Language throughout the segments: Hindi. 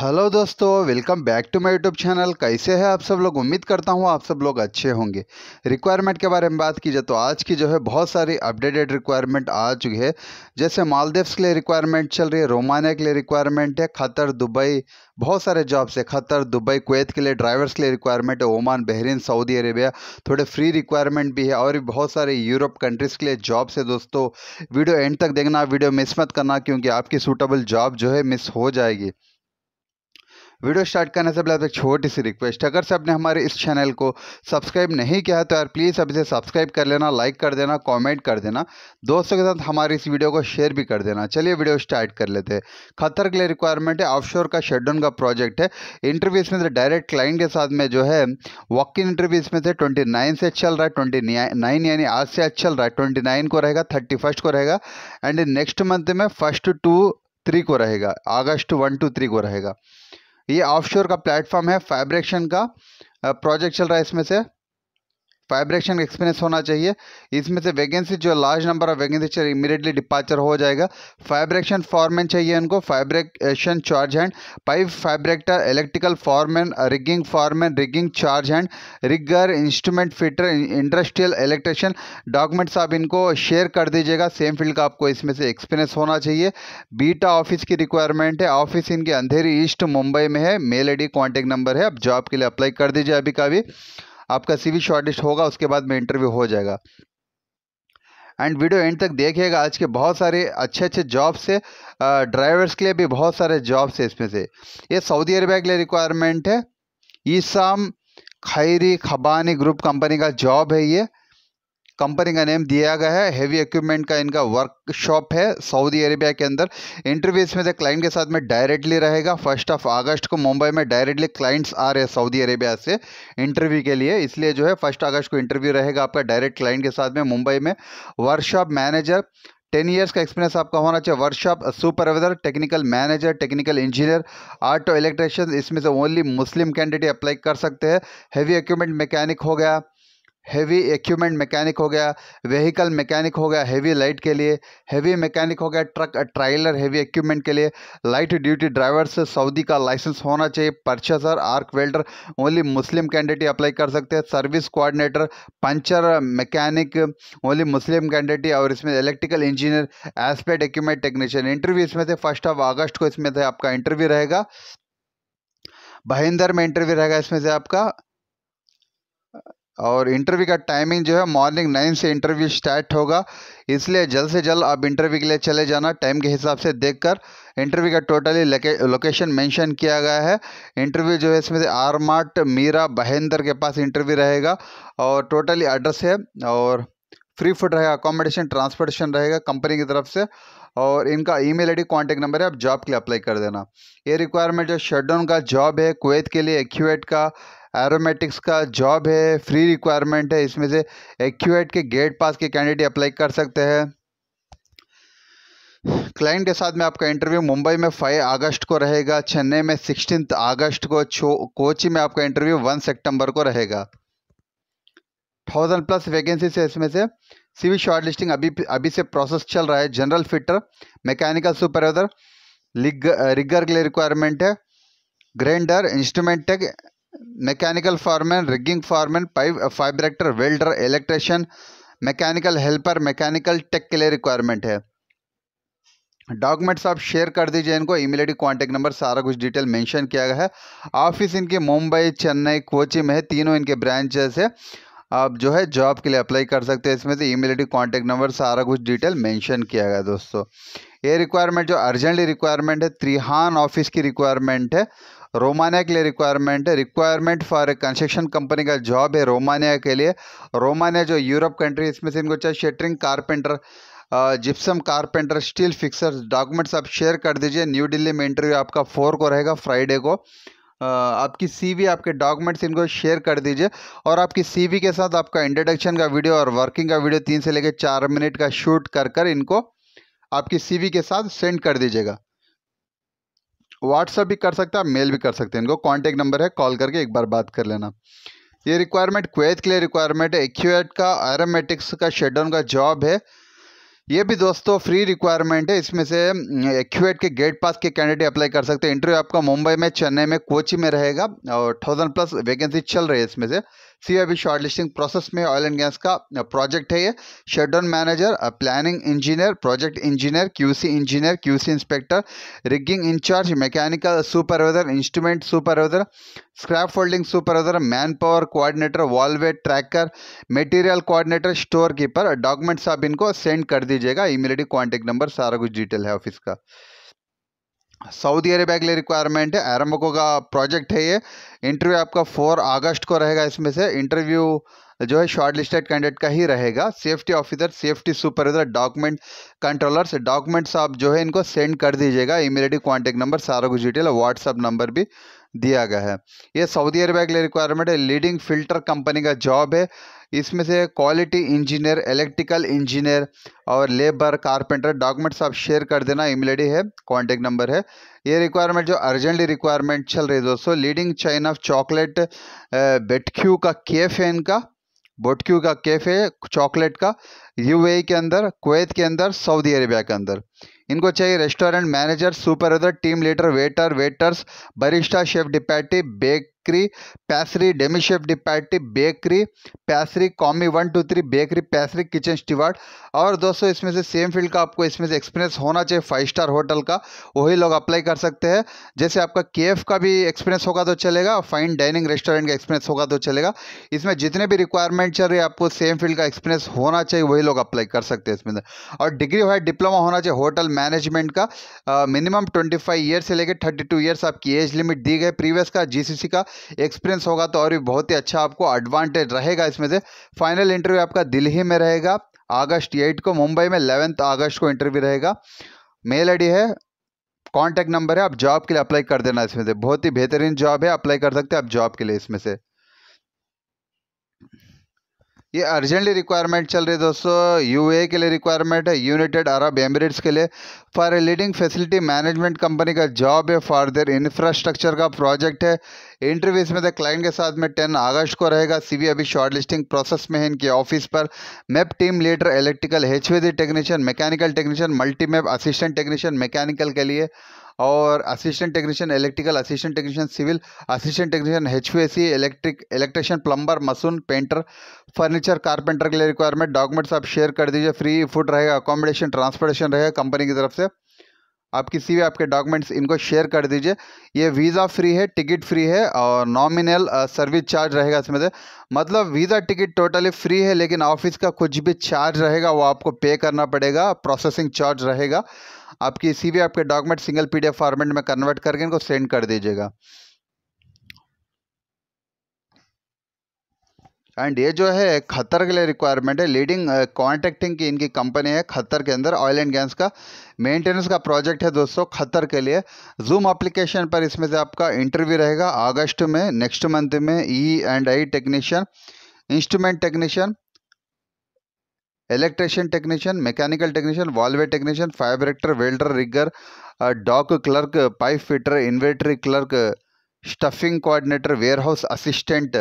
हेलो दोस्तों welcome back to my YouTube channel कैसे हैं आप सब लोग उम्मीद करता हूँ आप सब लोग अच्छे होंगे रिक्वायरमेंट के बारे में बात की जाए तो आज की जो है बहुत सारी अपडेटेड रिक्वायरमेंट आ चुकी है जैसे मालदीव्स के लिए रिक्वायरमेंट चल रही है रोमानिया के लिए रिक्वायरमेंट है खतर दुबई बहुत सारे जॉब्स है खतर दुबई कुवैत के लिए ड्राइवर्स के लिए रिक्वायरमेंट है ओमान बहरीन सऊदी अरेबिया थोड़े फ्री रिक्वायरमेंट भी है और भी बहुत सारे यूरोप कंट्रीज़ के लिए जॉब्स है दोस्तों वीडियो एंड तक देखना वीडियो मिस मत करना क्योंकि आपकी सूटेबल जॉब जो है मिस हो जाएगी वीडियो स्टार्ट करने से पहले एक छोटी सी रिक्वेस्ट अगर से आपने हमारे इस चैनल को सब्सक्राइब नहीं किया है तो यार प्लीज़ अब इसे सब्सक्राइब कर लेना लाइक कर देना कॉमेंट कर देना दोस्तों के साथ हमारे इस वीडियो को शेयर भी कर देना चलिए वीडियो स्टार्ट कर लेते हैं खतर के लिए रिक्वायरमेंट है ऑफशोर का शेडन का प्रोजेक्ट है इंटरव्यू इसमें से डायरेक्ट क्लाइंट के साथ में जो है वॉक इन इंटरव्यू इसमें से ट्वेंटी नाइन से चल रहा है ट्वेंटी नाइन यानी आज से चल रहा है ट्वेंटी नाइन को रहेगा थर्टी फर्स्ट को रहेगा एंड नेक्स्ट मंथ में फर्स्ट टू थ्री को रहेगा अगस्त वन टू थ्री को रहेगा ये ऑफशोर का प्लेटफॉर्म है फैब्रेक्शन का प्रोजेक्ट चल रहा है इसमें से वाइब्रेशन का एक्सपीरियंस होना चाहिए इसमें से वैकेंसी जो लार्ज नंबर ऑफ वैकेंसी चाहिए इमीडिएटली डिपार्चर हो जाएगा फाइब्रेक्शन फॉर्मेन चाहिए उनको fabrication charge hand pipe fabricator electrical foreman rigging foreman rigging charge hand rigger instrument fitter industrial electrician documents आप इनको शेयर कर दीजिएगा सेम फील्ड का आपको इसमें से एक्सपीरियंस होना चाहिए बीटा ऑफिस की रिक्वायरमेंट है ऑफिस इनके अंधेरी ईस्ट मुंबई में है मेल आई डी नंबर है आप जॉब के लिए अप्लाई कर दीजिए अभी का भी आपका सीवी शॉर्टलिस्ट होगा उसके बाद में इंटरव्यू हो जाएगा एंड वीडियो एंड तक देखिएगा आज के बहुत सारे अच्छे अच्छे जॉब्स है ड्राइवर्स के लिए भी बहुत सारे जॉब्स है इसमें से ये सऊदी अरबिया के लिए रिक्वायरमेंट है Essam Khairy Khabbani group company का जॉब है ये कंपनी का नेम दिया गया है हेवी इक्विपमेंट का इनका वर्कशॉप है सऊदी अरेबिया के अंदर इंटरव्यू इसमें से क्लाइंट के साथ में डायरेक्टली रहेगा फर्स्ट ऑफ अगस्त को मुंबई में डायरेक्टली क्लाइंट्स आ रहे हैं सऊदी अरेबिया से इंटरव्यू के लिए इसलिए जो है फर्स्ट अगस्त को इंटरव्यू रहेगा आपका डायरेक्ट क्लाइंट के साथ में मुंबई में वर्कशॉप मैनेजर टेन ईयर्स का एक्सपीरियंस आपका होना चाहिए workshop supervisor technical manager technical engineer auto electrician इसमें से ओनली मुस्लिम कैंडिडेट अप्लाई कर सकते हैं हैवी इक्विपमेंट मैकेनिक हो गया हैवी इक्विपमेंट मैकेनिक हो गया व्हीकल मैकेनिक हो गया हैवी लाइट के लिए हैवी मैकेनिक हो गया ट्रक ट्राइलर हैवी इक्विपमेंट के लिए लाइट ड्यूटी ड्राइवर से सऊदी का लाइसेंस होना चाहिए purchaser arc welder only Muslim candidate apply कर सकते हैं service coordinator puncture mechanic only Muslim candidate और इसमें इलेक्ट्रिकल इंजीनियर एस्पेड इक्विपमेंट टेक्नीशियन इंटरव्यू इसमें थे फर्स्ट ऑफ अगस्त को इसमें थे आपका इंटरव्यू रहेगा भाईंदर में इंटरव्यू रहेगा इसमें से आपका और इंटरव्यू का टाइमिंग जो है मॉर्निंग नाइन से इंटरव्यू स्टार्ट होगा इसलिए जल्द से जल्द आप इंटरव्यू के लिए चले जाना टाइम के हिसाब से देखकर इंटरव्यू का टोटली लोकेशन मेंशन किया गया है इंटरव्यू जो है इसमें से आर मार्ट मीरा बहेंद्र के पास इंटरव्यू रहेगा और टोटली एड्रेस है और फ्री फूड रहेगा अकोमोडेशन ट्रांसपोर्टेशन रहेगा कंपनी की तरफ से और इनका ईमेल आईडी कांटेक्ट नंबर है आप जॉब के लिए अप्लाई कर देना ये रिक्वायरमेंट जो शटडाउन का जॉब है कुवैत के लिए एक्यूएट का एरोमेटिक्स का जॉब है फ्री रिक्वायरमेंट है इसमें से एक्यूएट के गेट पास के कैंडिडेट अप्लाई कर सकते हैं क्लाइंट के साथ में आपका इंटरव्यू मुंबई में 5 अगस्त को रहेगा चेन्नई में सिक्सटीन अगस्त को कोची में आपका इंटरव्यू 1 सितंबर को रहेगा थाउजेंड प्लस वैकेंसी है इसमें से सीवी शॉर्ट लिस्टिंग अभी अभी से प्रोसेस चल रहा है general fitter mechanical supervisor rigger के लिए रिक्वायरमेंट है grinder instrument tech mechanical foreman rigging foreman pipe fabricator welder electrician mechanical helper mechanical tech के लिए रिक्वायरमेंट है डॉक्यूमेंट्स आप शेयर कर दीजिए इनको ईमेल आईडी नंबर सारा कुछ डिटेल मेंशन किया गया है ऑफिस इनके मुंबई चेन्नई कोची में है तीनों इनके ब्रांचेस है आप जो है जॉब के लिए अप्लाई कर सकते हैं इसमें से ईमेल आईडी नंबर सारा कुछ डिटेल मेंशन किया गया दोस्तों ये रिक्वायरमेंट जो अर्जेंटली रिक्वायरमेंट है त्रिहान ऑफिस की रिक्वायरमेंट है रोमानिया के लिए रिक्वायरमेंट है रिक्वायरमेंट फॉर कंस्ट्रक्शन कंपनी का जॉब है रोमानिया के लिए रोमानिया जो यूरोप कंट्री इसमें से इनको चाहिए shuttering carpenter gypsum carpenter steel fixer documents आप शेयर कर दीजिए न्यू दिल्ली में इंटरव्यू आपका फोर को रहेगा फ्राइडे को आपकी सीवी आपके डॉक्यूमेंट्स इनको शेयर कर दीजिए और आपकी सीवी के साथ आपका इंट्रोडक्शन का वीडियो और वर्किंग का वीडियो तीन से लेकर चार मिनट का शूट कर कर इनको आपकी सीवी के साथ सेंड कर दीजिएगा व्हाट्सअप भी कर सकते हैं मेल भी कर सकते हैं इनको कॉन्टैक्ट नंबर है कॉल करके एक बार बात कर लेना ये रिक्वायरमेंट क्वेत के लिए रिक्वायरमेंट है एक्यूएट का एरोमेटिक्स का शेडाउन का जॉब है ये भी दोस्तों फ्री रिक्वायरमेंट है इसमें से एक्यूएट हम्म, के गेट पास के कैंडिडेट अप्लाई कर सकते हैं इंटरव्यू आपका मुंबई में चेन्नई में कोची में रहेगा और थाउजेंड प्लस वैकेंसी चल रही है इसमें से सी अभी शॉर्ट लिस्टिंग प्रोसेस में ऑयल एंड गैस का प्रोजेक्ट है ये shutdown manager planning engineer project engineer QC engineer QC inspector rigging incharge mechanical supervisor instrument supervisor scaffolding supervisor man power coordinator velvet tracker material coordinator store keeper documents आप इनको सेंड कर दीजिएगा ईमेल कॉन्टेक्ट नंबर सारा कुछ डिटेल है ऑफिस का सऊदी अरेबिया के लिए रिक्वायरमेंट है एरमको का प्रोजेक्ट है ये इंटरव्यू आपका फोर अगस्त को रहेगा इसमें से इंटरव्यू जो है शॉर्ट लिस्टेड कैंडिडेट का ही रहेगा safety officer safety supervisor document controllers documents आप जो है इनको सेंड कर दीजिएगा इमीडिएटली कॉन्टैक्ट नंबर सारा कुछ डिटेल व्हाट्सअप नंबर भी दिया गया है ये सऊदी अरेबिया के लिए रिक्वायरमेंट है लीडिंग फिल्टर कंपनी का जॉब है इसमें से क्वालिटी इंजीनियर इलेक्ट्रिकल इंजीनियर और लेबर कारपेंटर डॉक्यूमेंट्स आप शेयर कर देना ईमेल है कॉन्टेक्ट नंबर है ये रिक्वायरमेंट जो अर्जेंटली रिक्वायरमेंट चल रही है दोस्तों लीडिंग चाइन ऑफ चॉकलेट बेटक्यू का केफ है इनका बोटक्यू का केफ है चॉकलेट का यू e के अंदर कुवैत के अंदर सऊदी अरेबिया के अंदर इनको चाहिए restaurant manager supervisor team leader waiter waiters barista chef deputy bake bakery pastry demi chef deputy bakery pastry commis one two three bakery pastry kitchen steward और दोस्तों इसमें से सेम फील्ड का आपको इसमें से एक्सपीरियंस होना चाहिए फाइव स्टार होटल का वही लोग अप्लाई कर सकते हैं जैसे आपका के का भी एक्सपीरियंस होगा तो चलेगा फाइन डाइनिंग रेस्टोरेंट का एक्सपीरियंस होगा तो चलेगा इसमें जितने भी रिक्वायरमेंट चल रही है आपको सेम फील्ड का एक्सपीरियंस होना चाहिए वही लोग अप्लाई कर सकते हैं इसमें और डिग्री वाइज डिप्लोमा होना चाहिए होटल मैनेजमेंट का मिनिमम ट्वेंटी फाइव ईयर से लेकर थर्टी टू ईयर्स आपकी एज लिमिट दी गई प्रीवियस का जीसीसी का एक्सपीरियंस होगा तो और भी बहुत ही अच्छा आपको एडवांटेज रहेगा इसमें से फाइनल इंटरव्यू आपका दिल्ली में रहेगा अगस्त एट को मुंबई में इलेवेंथ अगस्त को इंटरव्यू रहेगा मेल आई है कॉन्टैक्ट नंबर है आप जॉब के लिए अप्लाई कर देना इसमें से बहुत ही बेहतरीन जॉब है अप्लाई कर सकते हैं आप जॉब के लिए इसमें से ये अर्जेंटली रिक्वायरमेंट चल रही है दोस्तों यूए के लिए रिक्वायरमेंट है यूनाइटेड अरब एमिरेट्स के लिए for a leading facility management company का जॉब है फॉर देर इंफ्रास्ट्रक्चर का प्रोजेक्ट है इंटरव्यू इसमें तो क्लाइंट के साथ में टेन अगस्त को रहेगा सीवी अभी शॉर्ट लिस्टिंग प्रोसेस में है इनके ऑफिस पर MEP team leader electrical H technician mechanical technician multi MEP assistant technician mechanical के लिए और assistant technician electrical assistant technician civil assistant technician H electric electrician plumber mason painter furniture carpenter के लिए रिक्वायरमेंट डॉक्यूमेंट्स आप शेयर कर दीजिए फ्री फूड रहेगा अकोमोडेशन ट्रांसपोर्टेशन रहेगा कंपनी की तरफ से आप किसी भी आपके डॉक्यूमेंट्स इनको शेयर कर दीजिए ये वीज़ा फ्री है टिकट फ्री है और नॉमिनल सर्विस चार्ज रहेगा इसमें से मतलब वीज़ा टिकट टोटली फ्री है लेकिन ऑफिस का कुछ भी चार्ज रहेगा वो आपको पे करना पड़ेगा प्रोसेसिंग चार्ज रहेगा आपकी इसी भी आपके डॉक्यूमेंट सिंगल पीडीएफ फॉर्मेट में कन्वर्ट करके इनको सेंड कर दीजिएगा एंड ये जो है खतर के लिए रिक्वायरमेंट है लीडिंग कॉन्ट्रैक्टिंग uh, की इनकी कंपनी है खतर के अंदर ऑयल एंड गैस का मेंटेनेंस का प्रोजेक्ट है दोस्तों खतर के लिए जूम एप्लीकेशन पर इसमें से आपका इंटरव्यू रहेगा अगस्त में नेक्स्ट मंथ में E and I technician instrument technician electrician technician mechanical technician valve technician fire erector welder rigger dock clerk pipe fitter inventory clerk stuffing coordinator warehouse assistant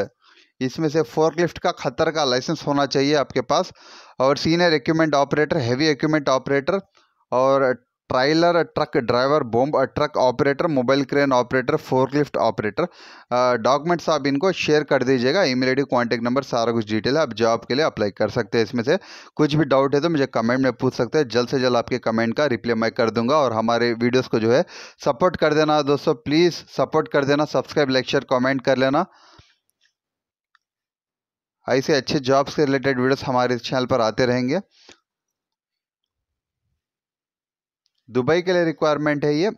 इसमें से फोर्कलिफ्ट का खतर का लाइसेंस होना चाहिए आपके पास और senior equipment operator heavy equipment operator और trailer truck driver boom truck operator mobile crane operator forklift operator documents आप इनको शेयर कर दीजिएगा ईमेल कॉन्टैक्ट नंबर सारा कुछ डिटेल है आप जॉब के लिए अप्लाई कर सकते हैं इसमें से कुछ भी डाउट है तो मुझे कमेंट में पूछ सकते हैं जल्द से जल्द आपके कमेंट का रिप्लाई मैं कर दूंगा और हमारे वीडियोज़ को जो है सपोर्ट कर देना दोस्तों प्लीज़ सपोर्ट कर देना सब्सक्राइब लेक्चर कॉमेंट कर लेना ऐसे अच्छे जॉब्स के रिलेटेड वीडियोस हमारे चैनल पर आते रहेंगे दुबई के लिए रिक्वायरमेंट है ये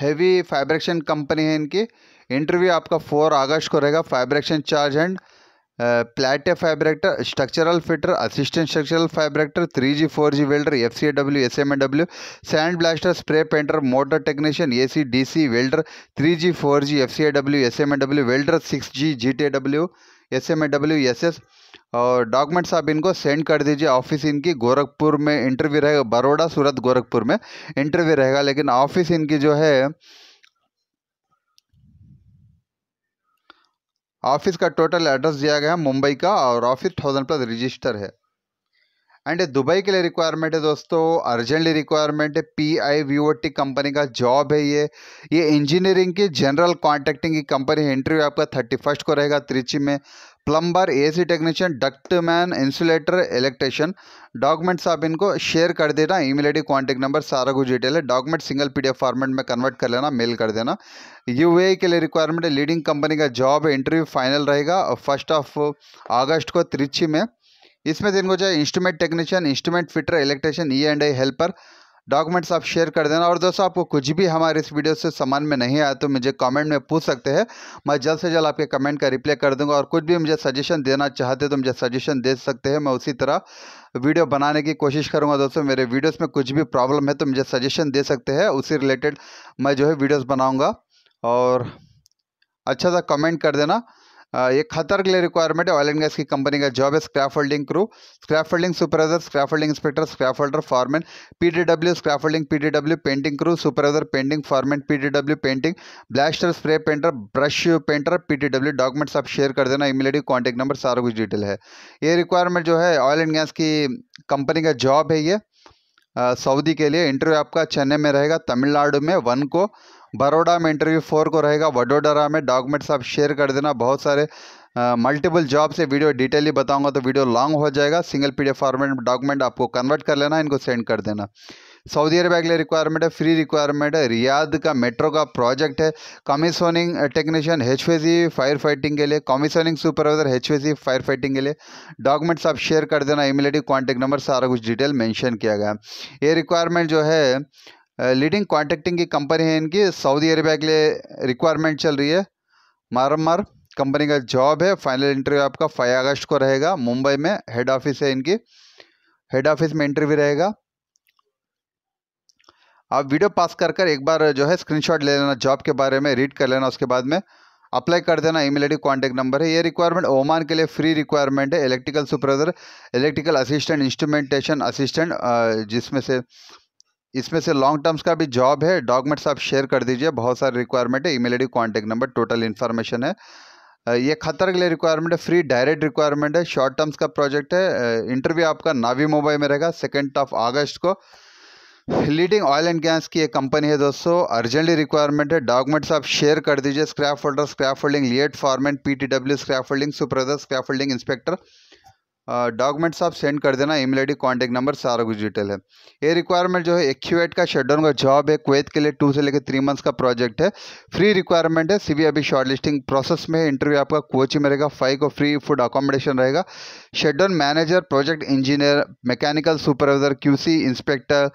हैवी फैब्रिक्शन कंपनी है इनकी इंटरव्यू आपका फोर अगस्त को रहेगा फैब्रिक्शन charge hand plate fabricator structural fitter assistant structural fabricator three G four G welder F C W S M A W sand blaster spray painter motor technician A C D C welder three G four G F C W S M A W welder six G G T W S M A W S S और डॉक्यूमेंट्स आप इनको सेंड कर दीजिए ऑफिस इनकी गोरखपुर में इंटरव्यू रहेगा बड़ोड़ा सूरत गोरखपुर में इंटरव्यू रहेगा लेकिन ऑफिस इनकी जो है ऑफिस का टोटल एड्रेस दिया गया है मुंबई का और ऑफिस थाउजेंड प्लस रजिस्टर है एंड दुबई के लिए रिक्वायरमेंट है दोस्तों अर्जेंटली रिक्वायरमेंट है P I V O T company का जॉब है ये ये इंजीनियरिंग की जनरल कॉन्ट्रैक्टिंग की कंपनी है इंटरव्यू आपका थर्टी फर्स्ट को रहेगा त्रिची में plumber AC technician duct man insulator electrician documents आप इनको शेयर कर देना ईमेल आईडी कांटेक्ट नंबर सारा कुछ डिटेल है डॉक्यूमेंट सिंगल पीडीएफ फॉर्मेट में कन्वर्ट कर लेना मेल कर देना यू के लिए रिक्वायरमेंट है लीडिंग कंपनी का जॉब इंटरव्यू फाइनल रहेगा फर्स्ट ऑफ आगस्ट को त्रिची में इसमें तीन को चाहिए instrument technician instrument fitter electrician E and I helper documents आप शेयर कर देना और दोस्तों आपको कुछ भी हमारे इस वीडियो से सामान में नहीं आया तो मुझे कमेंट में पूछ सकते हैं मैं जल्द से जल्द आपके कमेंट का रिप्लाई कर दूंगा और कुछ भी मुझे सजेशन देना चाहते तो मुझे सजेशन दे सकते हैं मैं उसी तरह वीडियो बनाने की कोशिश करूंगा दोस्तों मेरे वीडियोज़ में कुछ भी प्रॉब्लम है तो मुझे सजेशन दे सकते हैं उसी रिलेटेड मैं जो है वीडियोज बनाऊँगा और अच्छा सा कमेंट कर देना ये खतर के लिए रिक्वायरमेंट है ऑयल एंड गैस की कंपनी का जॉब है scaffolding crew scaffolding supervisor scaffolding inspector scaffolder foreman PDW scaffolding PDW painting crew supervisor painting foreman PDW painting blaster spray painter brush painter PDW documents आप शेयर कर देना ईमेल आई कॉन्टैक्ट नंबर सारा कुछ डिटेल है ये रिक्वायरमेंट जो है ऑयल एंड गैस की कंपनी का जॉब है ये सऊदी के लिए इंटरव्यू आपका चेन्नई में रहेगा तमिलनाडु में वन को बड़ोड़ा में इंटरव्यू फोर को रहेगा वडोडरा में डॉक्यूमेंट्स आप शेयर कर देना बहुत सारे मल्टीपल जॉब से वीडियो डिटेली बताऊंगा तो वीडियो लॉन्ग हो जाएगा सिंगल पी फॉर्मेट में डॉक्यूमेंट आपको कन्वर्ट कर लेना इनको सेंड कर देना सऊदी अरबिया के लिए रिक्वायरमेंट है फ्री रिक्वायरमेंट है रियाद का मेट्रो का प्रोजेक्ट है commissioning technician H fire fighting के लिए commissioning supervisor H fire fighting के लिए डॉक्यूमेंट्स आप शेयर कर देना ईमेल आई कॉन्टैक्ट नंबर सारा कुछ डिटेल मेंशन किया गया ये रिक्वायरमेंट जो है लीडिंग कॉन्ट्रैक्टिंग की कंपनी है इनकी सऊदी अरेबिया के लिए रिक्वायरमेंट चल रही है मारमार कंपनी का जॉब है फाइनल इंटरव्यू आपका फाइव अगस्त को रहेगा मुंबई में हेड ऑफिस है इनकी हेड ऑफिस में इंटरव्यू रहेगा आप वीडियो पास कर कर एक बार जो है स्क्रीनशॉट ले लेना जॉब के बारे में रीड कर लेना उसके बाद में अप्लाई कर देना ईमेल आईडी कांटेक्ट नंबर है ये रिक्वायरमेंट ओमान के लिए फ्री रिक्वायरमेंट है electrical supervisor electrical assistant instrumentation assistant जिसमें से इसमें से लॉन्ग टर्म्स का भी जॉब है डॉक्यूमेंट्स आप शेयर कर दीजिए बहुत सारे रिक्वायरमेंट है email ID contact number total information है ये खतर के लिए रिक्वायरमेंट है फ्री डायरेक्ट रिक्वायरमेंट है शॉर्ट टर्म्स का प्रोजेक्ट है इंटरव्यू आपका नावी मुंबई में रहेगा सेकेंड ऑफ अगस्त को लीडिंग ऑयल एंड गैस की एक कंपनी है दोस्तों अर्जेंटली रिक्वायरमेंट है डॉक्यूमेंट्स आप शेयर कर दीजिए scaffolder scaffolding lead foreman W scaffolding supervisor scaffolding inspector documents आप सेंड कर देना ईमेल आईडी कांटेक्ट नंबर सारा कुछ डिटेल है ये रिक्वायरमेंट जो है एक्यूएट का शटडाउन का जॉब है कुवैत के लिए टू से लेकर थ्री मंथ्स का प्रोजेक्ट है फ्री रिक्वायरमेंट है सीबी अभी शॉर्ट लिस्टिंग प्रोसेस में इंटरव्यू आपका कोच में रहेगा फाइव को फ्री फूड अकोमोडेशन रहेगा shutdown manager project engineer mechanical supervisor QC inspector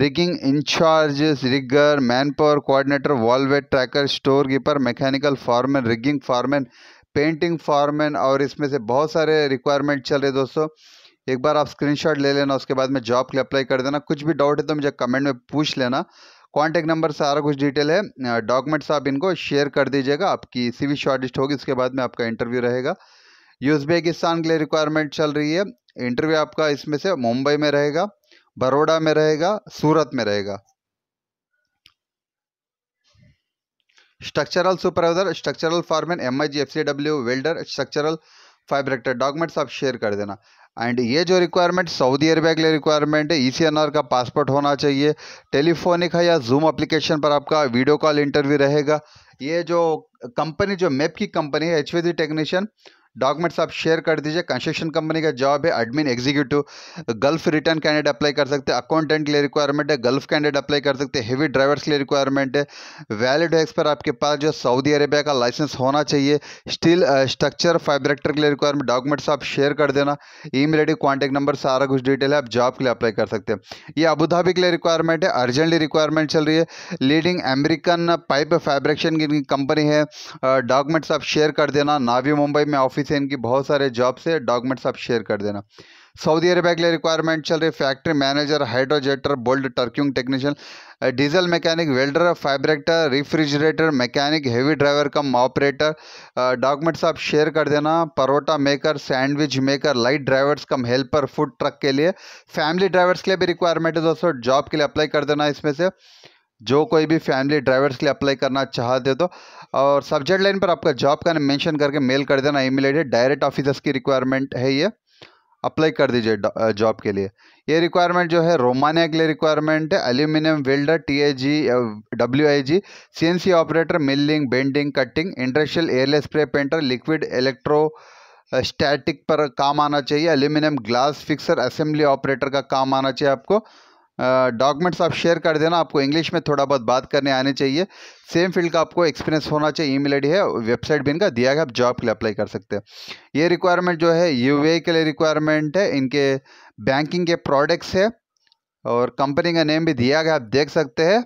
rigging in charge rigger man power coordinator velvet tracker store keeper mechanical foreman rigging foreman painting foreman और इसमें से बहुत सारे रिक्वायरमेंट चल रहे दोस्तों एक बार आप स्क्रीनशॉट ले लेना उसके बाद में जॉब के लिए अप्लाई कर देना कुछ भी डाउट है तो मुझे कमेंट में पूछ लेना कॉन्टैक्ट नंबर सारा कुछ डिटेल है डॉक्यूमेंट्स आप इनको शेयर कर दीजिएगा आपकी सी वी शॉर्टलिस्ट होगी उसके बाद में आपका इंटरव्यू रहेगा यूजबेकिस्तान के लिए रिक्वायरमेंट चल रही है इंटरव्यू आपका इसमें से मुंबई में रहेगा बड़ोड़ा में रहेगा सूरत में रहेगा structural supervisor structural foreman M I G F C W welder structural fabricator documents आप शेयर कर देना एंड ये जो रिक्वायरमेंट सऊदी अरबिया के लिए रिक्वायरमेंट है ई e का पासपोर्ट होना चाहिए टेलीफोनिक है या जूम एप्लीकेशन पर आपका वीडियो कॉल इंटरव्यू रहेगा ये जो कंपनी जो मैप की कंपनी है एच टेक्नीशियन डॉक्यूमेंट्स आप शेयर कर दीजिए कंस्ट्रक्शन कंपनी का जॉब है admin executive Gulf return candidate apply कर सकते हैं अकाउंटेंट के लिए रिक्वायरमेंट है गल्फ कैंडिडेट अप्लाई कर सकते हैं हेवी ड्राइवर्स के लिए रिक्वायरमेंट है वैलिड है पर आपके पास जो सऊदी अरेबिया का लाइसेंस होना चाहिए स्टील स्ट्रक्चर फाइब्रेक्टर के लिए रिक्वायरमेंट डॉक्यूमेंट्स आप शेयर कर देना email I contact number सारा कुछ डिटेल है आप जॉब के लिए अप्लाई कर सकते हैं ये अबूधाबी के लिए रिक्वायरमेंट है अर्जेंटली रिक्वायरमेंट चल रही है लीडिंग अमेरिकन पाइप फाइब्रेक्शन की कंपनी है डॉक्यूमेंट्स uh, आप शेयर कर देना नावी मुंबई में ऑफिस से इनकी बहुत सारे जॉब्स है डॉक्यूमेंट्स आप शेयर कर देना सऊदी अरेबिया के लिए रिक्वायरमेंट चल रही factory manager hydrojetter bolt torquing technician diesel mechanic welder fabricator refrigerator mechanic heavy driver cum operator documents आप शेयर कर देना parotta maker sandwich maker light drivers cum helper food truck के लिए फैमिली ड्राइवर्स के लिए भी रिक्वायरमेंट है दोस्तों जॉब के लिए अप्लाई कर देना इसमें से जो कोई भी फैमिली ड्राइवर्स के लिए अप्लाई करना चाहते हो तो और सब्जेक्ट लाइन पर आपका जॉब का मेंशन करके मेल कर देना ई डायरेक्ट ऑफिसर्स की रिक्वायरमेंट है ये अप्लाई कर दीजिए जॉब के लिए ये रिक्वायरमेंट जो है रोमानिया के लिए रिक्वायरमेंट है aluminium welder T I G W I G C N C operator milling bending cutting industrial airless spray painter liquid electro static पर काम आना चाहिए aluminium glass fixer assembly operator का काम आना चाहिए आपको डॉक्यूमेंट्स आप शेयर कर देना आपको इंग्लिश में थोड़ा बहुत बात करने आने चाहिए सेम फील्ड का आपको एक्सपीरियंस होना चाहिए ईमेल आईडी है वेबसाइट भी इनका दिया गया आप जॉब के लिए अप्लाई कर सकते हैं ये रिक्वायरमेंट जो है यू के लिए रिक्वायरमेंट है इनके बैंकिंग के प्रोडक्ट्स है और कंपनी का नेम भी दिया गया आप देख सकते हैं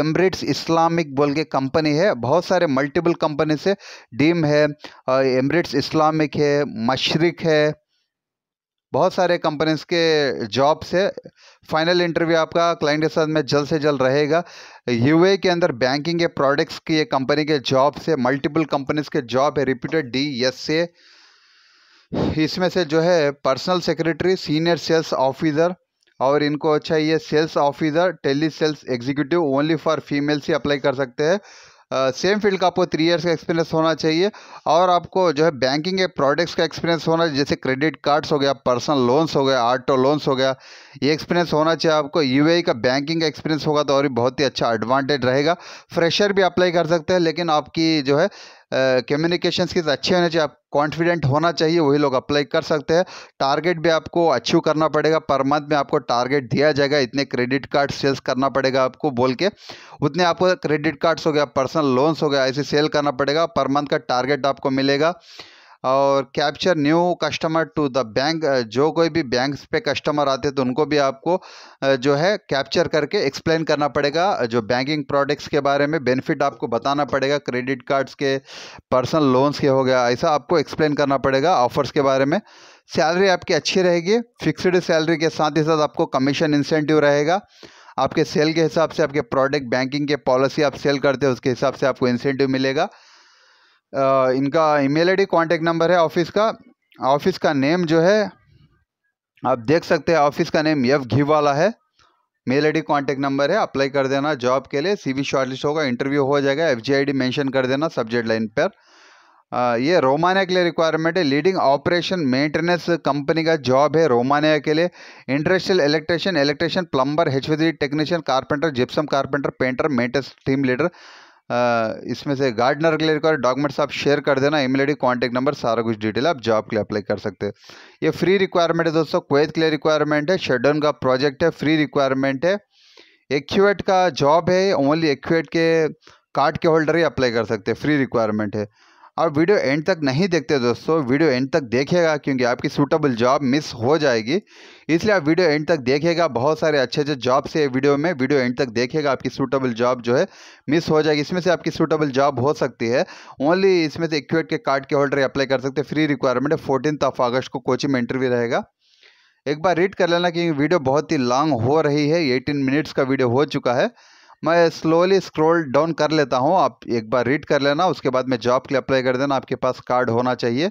एमरिट्स इस्लामिक बोल के कंपनी है बहुत सारे मल्टीपल कंपनी से डीम है एमरिट्स इस्लामिक है मशरक है बहुत सारे कंपनीज के जॉब्स है फाइनल इंटरव्यू आपका क्लाइंट के साथ में जल्द से जल्द रहेगा यूए के अंदर बैंकिंग के प्रोडक्ट्स की कंपनी के जॉब्स है मल्टीपल कंपनीज के जॉब है रिपीटेड डी एस से इसमें से जो है personal secretary senior sales officer और इनको चाहिए sales officer tele sales executive only for females ही अप्लाई कर सकते हैं सेम फील्ड का आपको थ्री इयर्स का एक्सपीरियंस होना चाहिए और आपको जो है बैंकिंग के प्रोडक्ट्स का एक्सपीरियंस होना जैसे क्रेडिट कार्ड्स हो गया पर्सनल लोन्स हो गया ऑटो लोन्स हो गया ये एक्सपीरियंस होना चाहिए आपको यू e का बैंकिंग का एक्सपीरियंस होगा तो और भी बहुत ही अच्छा एडवांटेज रहेगा फ्रेशर भी अप्लाई कर सकते हैं लेकिन आपकी जो है कम्युनिकेशन स्किल्स अच्छे होने चाहिए आप कॉन्फिडेंट होना चाहिए वही लोग अप्लाई कर सकते हैं टारगेट भी आपको अचीव करना पड़ेगा पर मंथ में आपको टारगेट दिया जाएगा इतने क्रेडिट कार्ड सेल्स करना पड़ेगा आपको बोल के उतने आपको क्रेडिट कार्ड्स हो गया पर्सनल लोन्स हो गया ऐसे सेल करना पड़ेगा पर मंथ का टारगेट आपको मिलेगा और capture new customer to the bank जो कोई भी बैंक्स पे कस्टमर आते तो उनको भी आपको जो है कैप्चर करके एक्सप्लेन करना पड़ेगा जो बैंकिंग प्रोडक्ट्स के बारे में बेनिफिट आपको बताना पड़ेगा क्रेडिट कार्ड्स के पर्सनल लोन्स के हो गया ऐसा आपको एक्सप्लेन करना पड़ेगा ऑफर्स के बारे में सैलरी आपकी अच्छी रहेगी फिक्सड सैलरी के साथ ही साथ आपको कमीशन इंसेंटिव रहेगा आपके सेल के हिसाब से आपके प्रोडक्ट बैंकिंग के पॉलिसी आप सेल करते हो उसके हिसाब से आपको इंसेंटिव मिलेगा इनका ईमेल आईडी कांटेक्ट नंबर है ऑफिस का ऑफिस का नेम जो है आप देख सकते हैं ऑफिस का नेम यफ घी वाला है मेल आईडी कांटेक्ट नंबर है अप्लाई कर देना जॉब के लिए सीवी शॉर्टलिस्ट होगा इंटरव्यू हो जाएगा एफ जी मैंशन कर देना सब्जेक्ट लाइन पर ये रोमानिया के लिए रिक्वायरमेंट है लीडिंग ऑपरेशन मेंटेनेंस कंपनी का जॉब है रोमानिया के लिए industrial electrician electrician plumber H technician carpenter gypsum carpenter painter maintenance team leader इसमें से गार्डनर के लिए रिक्वायर डॉक्यूमेंट्स आप शेयर कर देना ईमेल आईडी कांटेक्ट नंबर सारा कुछ डिटेल आप जॉब के लिए अप्लाई कर सकते हैं ये फ्री रिक्वायरमेंट है दोस्तों क्वेत के लिए रिक्वायरमेंट है शेडन का प्रोजेक्ट है फ्री रिक्वायरमेंट है एक्यूएट का जॉब है ओनली एक्यूएट के कार्ड के होल्डर ही अप्लाई कर सकते हैं फ्री रिक्वायरमेंट है और वीडियो एंड तक नहीं देखते दोस्तों वीडियो एंड तक देखेगा क्योंकि आपकी सूटेबल जॉब मिस हो जाएगी इसलिए आप वीडियो एंड तक देखेगा बहुत सारे अच्छे अच्छे जॉब से वीडियो में वीडियो एंड तक देखेगा आपकी सूटेबल जॉब जो है मिस हो जाएगी इसमें से आपकी सूटेबल जॉब हो सकती है ओनली इसमें से इक्वेट के कार्ड के होल्डर अप्लाई कर सकते हैं फ्री रिक्वायरमेंट है फोर्टीन ऑफ अगस्त को कोचिंग में इंटरव्यू रहेगा एक बार रीड कर लेना क्योंकि वीडियो बहुत ही लॉन्ग हो रही है एटीन मिनट्स का वीडियो हो चुका है मैं स्लोली स्क्रॉल डाउन कर लेता हूँ आप एक बार रीड कर लेना उसके बाद में जॉब के लिए अप्लाई कर देना आपके पास कार्ड होना चाहिए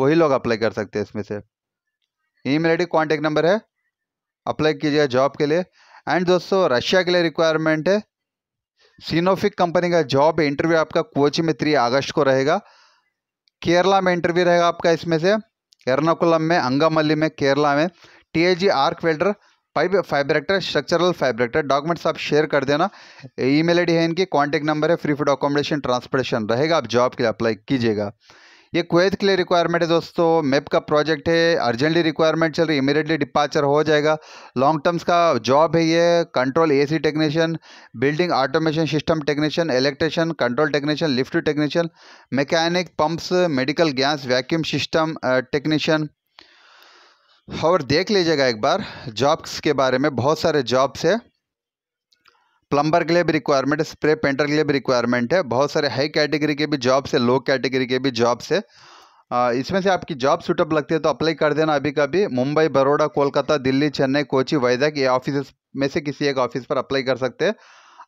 वही लोग अप्लाई कर सकते हैं इसमें से मेल आई नंबर है अप्लाई कीजिएगा जॉब के लिए एंड दोस्तों रशिया के लिए रिक्वायरमेंट है सीनोफिक कंपनी का जॉब इंटरव्यू आपका कोची में थ्री अगस्त को रहेगा केरला में इंटरव्यू रहेगा आपका इसमें से एर्नाकुलम में अंगामली में केरला में T arc welder fab fabricator structural fabricator documents आप शेयर कर देना ईमेल आईडी है इनकी कॉन्टैक्ट नंबर है फ्री फूड अकोमोडेशन ट्रांसपोर्टेशन रहेगा आप जॉब के लिए अप्लाई कीजिएगा ये क्वेद के लिए रिक्वायरमेंट है दोस्तों मेप का प्रोजेक्ट है अर्जेंटली रिक्वायरमेंट चल रही है इमीडिएटली डिपार्चर हो जाएगा लॉन्ग टर्म्स का जॉब है ये control AC technician building automation system technician electrician control technician lift technician mechanic pumps medical gas vacuum system technician और देख लीजिएगा एक बार जॉब्स के बारे में बहुत सारे जॉब्स है प्लम्बर के लिए भी रिक्वायरमेंट है स्प्रे पेंटर के लिए भी रिक्वायरमेंट है बहुत सारे हाई कैटेगरी के भी जॉब्स है लो कैटेगरी के भी जॉब्स है इसमें से आपकी जॉब सूटअप लगती है तो अप्लाई कर देना अभी का भी मुंबई बड़ोड़ा कोलकाता दिल्ली चेन्नई कोची वैजाग ये ऑफिस में से किसी एक ऑफिस पर अप्लाई कर सकते हैं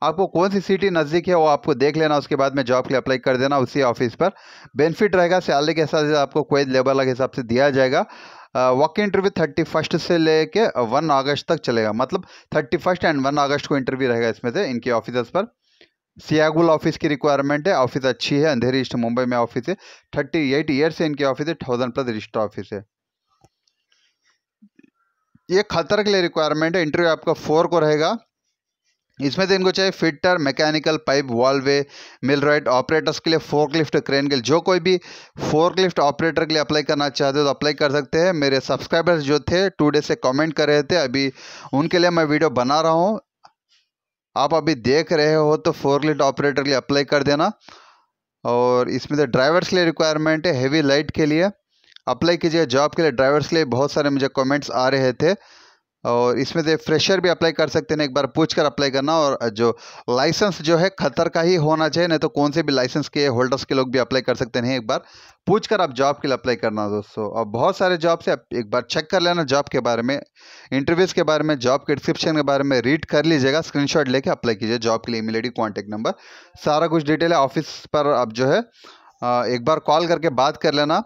आपको कौन सी सिटी नज़दीक है वो आपको देख लेना उसके बाद में जॉब के लिए अप्लाई कर देना उसी ऑफिस पर बेनिफिट रहेगा सैलरी के हिसाब से आपको कोई लेबर के हिसाब से दिया जाएगा वॉक इंटरव्यू थर्टी फर्स्ट से लेके वन अगस्त तक चलेगा मतलब थर्टी फर्स्ट एंड वन अगस्त को इंटरव्यू रहेगा इसमें से इनके ऑफिसर्स पर सियागुल ऑफिस की रिक्वायरमेंट है ऑफिस अच्छी है अंधेरी ईस्ट मुंबई में ऑफिस है थर्टी एट ईयर से इनके ऑफिस है थाउजेंड प्लस रजिस्टर ऑफिस है ये खतर के लिए रिक्वायरमेंट है इंटरव्यू आपका फोर को रहेगा इसमें से इनको चाहिए fitter mechanical pipe mill millwright operators के लिए फोर्कलिफ्ट क्रेन के लिए जो कोई भी फोर्कलिफ्ट ऑपरेटर के लिए अप्लाई करना चाहते हो तो अप्लाई कर सकते हैं मेरे सब्सक्राइबर्स जो थे टू डे से कमेंट कर रहे थे अभी उनके लिए मैं वीडियो बना रहा हूँ आप अभी देख रहे हो तो फोर्कलिफ्ट ऑपरेटर के लिए अप्लाई कर देना और इसमें से ड्राइवर्स के लिए रिक्वायरमेंट है हेवी लाइट के लिए अप्लाई कीजिए जॉब के लिए ड्राइवर्स के लिए बहुत सारे मुझे कॉमेंट्स आ रहे थे और इसमें से फ्रेशर भी अप्लाई कर सकते हैं एक बार पूछ कर अप्लाई करना और जो लाइसेंस जो है खतर का ही होना चाहिए नहीं तो कौन से भी लाइसेंस के होल्डर्स के लोग भी अप्लाई कर सकते हैं एक बार पूछ कर आप जॉब के लिए अप्लाई करना दोस्तों और बहुत सारे जॉब से आप एक बार चेक कर लेना जॉब के बारे में इंटरव्यूज़ के बारे में जॉब के डिस्क्रिप्शन के बारे में रीड कर लीजिएगा शॉट लेके अप्लाई कीजिए जॉब के लिए ईमेल आई नंबर सारा कुछ डिटेल है ऑफिस पर आप जो है एक बार कॉल करके बात कर लेना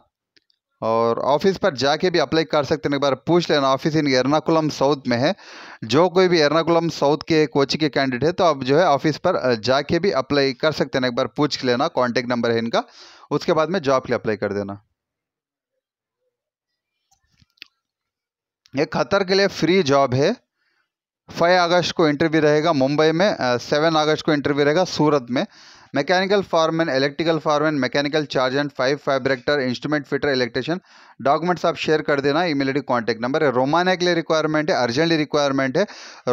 और ऑफिस पर जाके भी अप्लाई कर सकते हैं एक बार पूछ लेना ऑफिस इन एर्नाकुलम साउथ में है जो कोई भी एर्नाकुलम साउथ के कोचिंग के कैंडिडेट है तो आप जो है ऑफिस पर जाके भी अप्लाई कर सकते हैं एक बार पूछ लेना कॉन्टेक्ट नंबर है इनका उसके बाद में जॉब के लिए अप्लाई कर देना ये खतर के लिए फ्री जॉब है फाइव अगस्त को इंटरव्यू रहेगा मुंबई में सेवन अगस्त को इंटरव्यू रहेगा सूरत में mechanical foreman electrical foreman mechanical charge hand five fabricator instrument fitter electrician documents आप शेयर कर देना इमिलेडी कॉन्टैक्ट नंबर है रोमानिया के लिए रिक्वायरमेंट है अर्जेंटली रिक्वायरमेंट है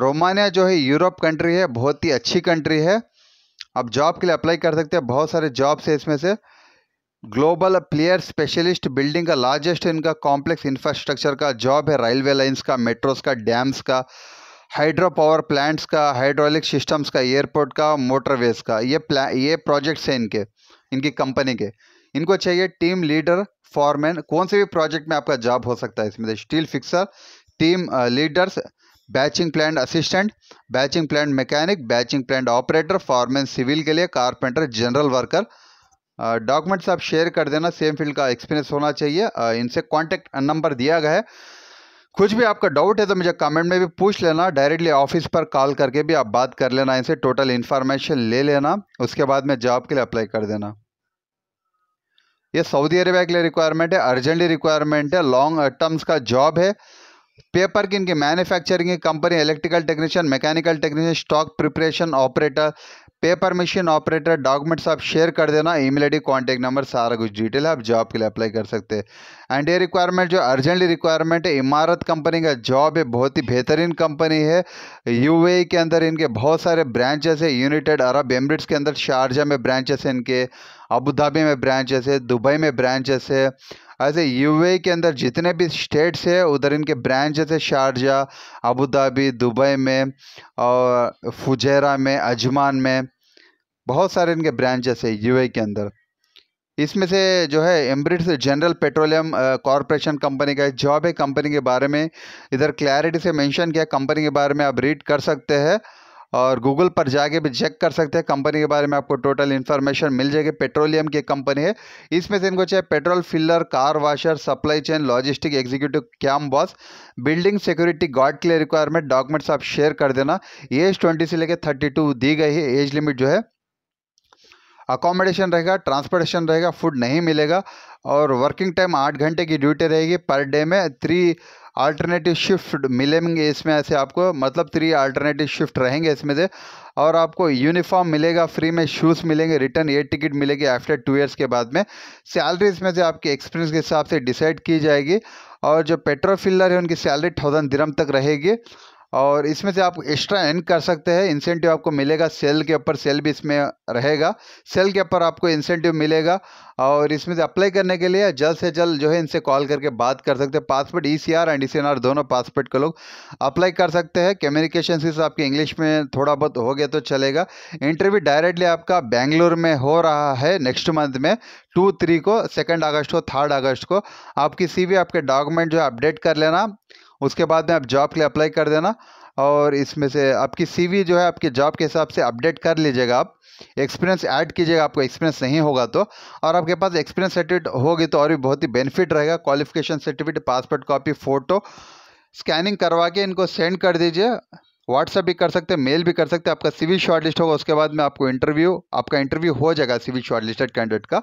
रोमानिया जो है यूरोप कंट्री है बहुत ही अच्छी कंट्री है आप जॉब के लिए अप्लाई कर सकते हैं बहुत सारे जॉब्स है इसमें से ग्लोबल प्लेयर स्पेशलिस्ट बिल्डिंग का लार्जेस्ट इनका कॉम्प्लेक्स इंफ्रास्ट्रक्चर का जॉब है रेलवे लाइन्स का मेट्रोस का डैम्स का हाइड्रो पावर प्लांट्स का हाइड्रोलिक सिस्टम्स का एयरपोर्ट का मोटरवेज का ये प्ला ये प्रोजेक्ट्स हैं इनके इनकी कंपनी के इनको चाहिए टीम लीडर फॉरमैन कौन से भी प्रोजेक्ट में आपका जॉब हो सकता है इसमें steel fixer team leaders batching plant assistant batching plant mechanic batching plant operator foreman civil के लिए कारपेंटर जनरल वर्कर डॉक्यूमेंट्स आप शेयर कर देना सेम फील्ड का एक्सपीरियंस होना चाहिए uh, इनसे कॉन्टेक्ट नंबर दिया गया है कुछ भी आपका डाउट है तो मुझे कमेंट में भी पूछ लेना डायरेक्टली ऑफिस पर कॉल करके भी आप बात कर लेना इनसे टोटल इन्फॉर्मेशन ले लेना उसके बाद में जॉब के लिए अप्लाई कर देना ये सऊदी अरेबिया के लिए रिक्वायरमेंट है अर्जेंटली रिक्वायरमेंट है लॉन्ग टर्म्स का जॉब है पेपर की इनकी manufacturing company electrical technician mechanical technician stock preparation operator paper machine operator documents आप शेयर कर देना ईमेल आईडी कांटेक्ट नंबर सारा कुछ डिटेल है आप जॉब के लिए अप्लाई कर सकते हैं एंड ये रिक्वायरमेंट जो अर्जेंटली रिक्वायरमेंट है इमारत कंपनी का जॉब है बहुत ही बेहतरीन कंपनी है यूएई e के अंदर इनके बहुत सारे ब्रांचेस है यूनाइटेड अरब एमरेट्स के अंदर शारजा में ब्रांचेस है इनके अबू धाबी में ब्रांचेस है दुबई में ब्रांचेस है ऐसे यूएई के अंदर जितने भी स्टेट्स है उधर इनके ब्रांच जैसे शारजा अबू धाबी दुबई में और फुजैरा में अजमान में बहुत सारे इनके ब्रांचेस है यूएई के अंदर इसमें से जो है Emirates general petroleum corporation company का जॉब है कंपनी के बारे में इधर क्लैरिटी से मेंशन किया कंपनी के बारे में आप रीड कर सकते हैं और गूगल पर जाके भी चेक कर सकते हैं कंपनी के बारे में आपको टोटल इन्फॉर्मेशन मिल जाएगी पेट्रोलियम की कंपनी है इसमें से इनको चाहे petrol filler car washer supply chain logistic executive camp boss building security guard के लिए रिक्वायरमेंट डॉक्यूमेंट्स आप शेयर कर देना एज ट्वेंटी से लेकर थर्टी दी गई है एज लिमिट जो है अकोमोडेशन रहेगा ट्रांसपोर्टेशन रहेगा फूड नहीं मिलेगा और वर्किंग टाइम आठ घंटे की ड्यूटी रहेगी पर डे में थ्री अल्टरनेटिव शिफ्ट मिलेंगे इसमें ऐसे आपको मतलब थ्री अल्टरनेटिव शिफ्ट रहेंगे इसमें से और आपको यूनिफॉर्म मिलेगा फ्री में शूज़ मिलेंगे रिटर्न एयर टिकट मिलेगी आफ्टर टू ईयर्स के बाद में सैलरी इसमें से आपके एक्सपीरियंस के हिसाब से डिसाइड की जाएगी और जो पेट्रोल फिलर है उनकी सैलरी थाउजेंड दिरम तक रहेगी और इसमें से आप एक्स्ट्रा अर्न कर सकते हैं इंसेंटिव आपको मिलेगा सेल के ऊपर सेल भी इसमें रहेगा सेल के ऊपर आपको इंसेंटिव मिलेगा और इसमें से अप्लाई करने के लिए जल्द से जल्द जो है इनसे कॉल करके बात कर सकते हैं पासपोर्ट ई एंड ई दोनों पासपोर्ट के लोग अप्लाई कर सकते हैं कम्युनिकेशन से आपकी इंग्लिश में थोड़ा बहुत हो गया तो चलेगा इंटरव्यू डायरेक्टली आपका बेंगलोर में हो रहा है नेक्स्ट मंथ में टू थ्री को सेकेंड अगस्त को थर्ड अगस्त को आपकी सी आपके डॉक्यूमेंट जो है अपडेट कर लेना उसके बाद में आप जॉब के लिए अप्लाई कर देना और इसमें से आपकी सीवी जो है आपके जॉब के हिसाब से अपडेट कर लीजिएगा आप एक्सपीरियंस ऐड कीजिएगा आपको एक्सपीरियंस नहीं होगा तो और आपके पास एक्सपीरियंस सर्टिफिकेट होगी तो और भी बहुत ही बेनिफिट रहेगा qualification certificate passport copy photo scanning करवा के इनको सेंड कर दीजिए व्हाट्सअप भी कर सकते हैं मेल भी कर सकते हैं आपका सिविल शॉर्ट लिस्ट होगा उसके बाद में आपको इंटरव्यू आपका इंटरव्यू हो जाएगा सिविल शॉर्टलिस्टेड कैंडिडेट का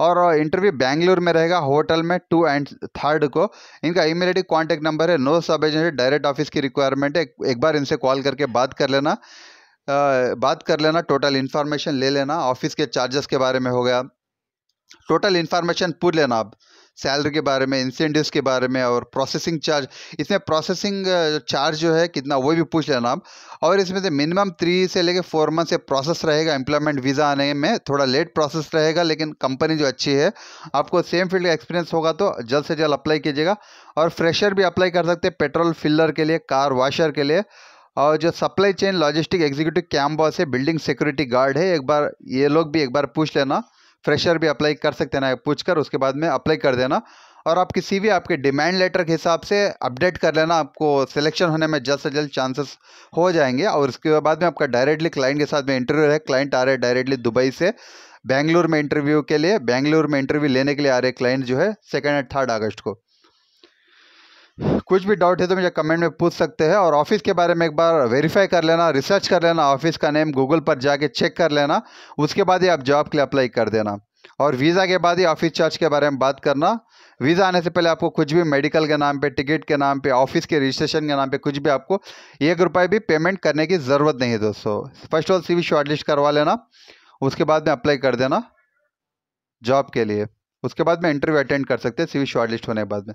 और इंटरव्यू बैंगलोर में रहेगा होटल में टू एंड थर्ड को इनका ईमेल आईडी नंबर है नो सब एजेंट डायरेक्ट ऑफिस की रिक्वायरमेंट है एक बार इनसे कॉल करके बात कर लेना आ, बात कर लेना टोटल इन्फॉर्मेशन ले लेना ऑफिस के चार्जेस के बारे में हो गया टोटल इन्फॉर्मेशन पूछ लेना आप सैलरी के बारे में इंसेंटिव के बारे में और प्रोसेसिंग चार्ज इसमें प्रोसेसिंग चार्ज जो है कितना वो भी पूछ लेना आप और इसमें से मिनिमम थ्री से लेके फोर मंथ से प्रोसेस रहेगा एम्प्लॉयमेंट वीज़ा आने में थोड़ा लेट प्रोसेस रहेगा लेकिन कंपनी जो अच्छी है आपको सेम फील्ड का एक्सपीरियंस होगा तो जल्द से जल्द अप्लाई कीजिएगा और फ्रेशर भी अप्लाई कर सकते हैं पेट्रोल फिलर के लिए कार वाशर के लिए और जो supply chain logistic executive camp boss है बिल्डिंग सिक्योरिटी गार्ड है एक बार ये लोग भी एक बार पूछ लेना फ्रेशर भी अप्लाई कर सकते ना पूछ कर उसके बाद में अप्लाई कर देना और आपकी सीवी आपके डिमांड लेटर के हिसाब से अपडेट कर लेना आपको सिलेक्शन होने में जल्द से जल्द चांसेस हो जाएंगे और उसके बाद में आपका डायरेक्टली क्लाइंट के साथ में इंटरव्यू है क्लाइंट आ रहे हैं डायरेक्टली दुबई से बेंगलुरु में इंटरव्यू के लिए बेंगलुरु में इंटरव्यू लेने के लिए आ रहे क्लाइंट जो है सेकेंड एंड थर्ड अगस्त को कुछ भी डाउट है तो मुझे कमेंट में पूछ सकते हैं और ऑफिस के बारे में एक बार वेरीफाई कर लेना रिसर्च कर लेना ऑफिस का नेम गूगल पर जाके चेक कर लेना उसके बाद ही आप जॉब के लिए अप्लाई कर देना और वीज़ा के बाद ही ऑफिस चार्ज के बारे में बात करना वीज़ा आने से पहले आपको कुछ भी मेडिकल के नाम पे टिकट के नाम पे ऑफिस के रजिस्ट्रेशन के नाम पे कुछ भी आपको एक रुपये भी पेमेंट करने की ज़रूरत नहीं है दोस्तों first all C V shortlist करवा लेना उसके बाद में अप्लाई कर देना जॉब के लिए उसके बाद में इंटरव्यू अटेंड कर सकते हैं सीवी शॉर्ट लिस्ट होने के बाद में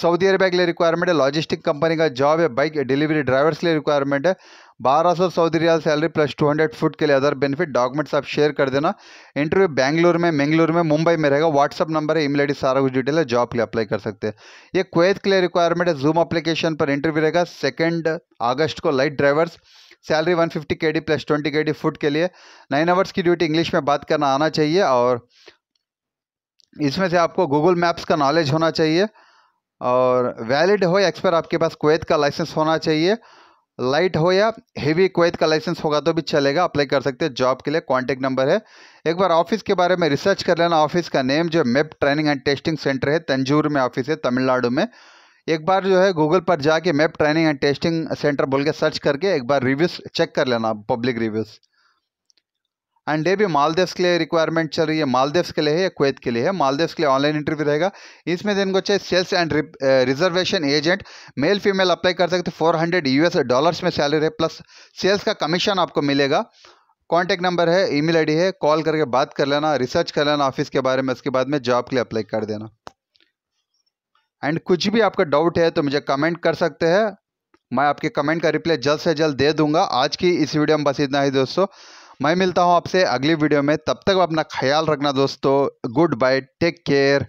सऊदी अरबिया के लिए रिक्वायरमेंट है लॉजिस्टिक कंपनी का जॉब है बाइक डिलीवरी ड्राइवर्स के लिए रिक्वायरमेंट है बारह सौ Saudi riyal salary plus two hundred food के लिए अदर बेनिफिट डॉक्यूमेंट्स आप शेयर कर देना इंटरव्यू बैंगलोर में मैंगलोर में मुंबई में रहेगा व्हाट्सअप नंबर है ईमेल आई सारा कुछ डिटेल है जॉब के लिए अप्लाई कर सकते हैं ये क्वेत के लिए रिक्वायरमेंट है जूम अप्लीकेशन पर इंटरव्यू रहेगा सेकेंड अगस्त को light drivers salary one fifty K D plus twenty K D food के लिए नाइन आवर्स की ड्यूटी इंग्लिश में बात करना आना चाहिए और इसमें से आपको गूगल मैप्स का नॉलेज होना चाहिए और वैलिड हो या एक्सपायर आपके पास कोत का लाइसेंस होना चाहिए लाइट हो या हेवी कुवैत का लाइसेंस होगा तो भी चलेगा अप्लाई कर सकते हैं जॉब के लिए कॉन्टैक्ट नंबर है एक बार ऑफिस के बारे में रिसर्च कर लेना ऑफिस का नेम जो map training and testing centre है तंजूर में ऑफिस है तमिलनाडु में एक बार जो है गूगल पर जाके map training and testing centre बोल के सर्च करके एक बार रिव्यूज़ चेक कर लेना पब्लिक रिव्यूज़ एंड भी मालदेव्स के लिए रिक्वायरमेंट चल रही है मालदेव्स के लिए है या कुवैत के लिए है मालदेव्स के लिए ऑनलाइन इंटरव्यू रहेगा इसमें जिनको चाहिए sales and reservation agent male female apply कर सकते फोर हंड्रेड यूएस डॉलर्स में सैलरी है प्लस सेल्स का कमीशन आपको मिलेगा कॉन्टैक्ट नंबर है आई डी है कॉल करके बात कर लेना रिसर्च कर लेना ऑफिस के बारे में उसके बाद में जॉब के लिए अप्लाई कर देना एंड कुछ भी आपका डाउट है तो मुझे कमेंट कर सकते हैं मैं आपके कमेंट का रिप्लाई जल्द से जल्द दे दूंगा आज की इस वीडियो में बस इतना ही दोस्तों मैं मिलता हूँ आपसे अगली वीडियो में तब तक अपना ख्याल रखना दोस्तों गुड बाय टेक केयर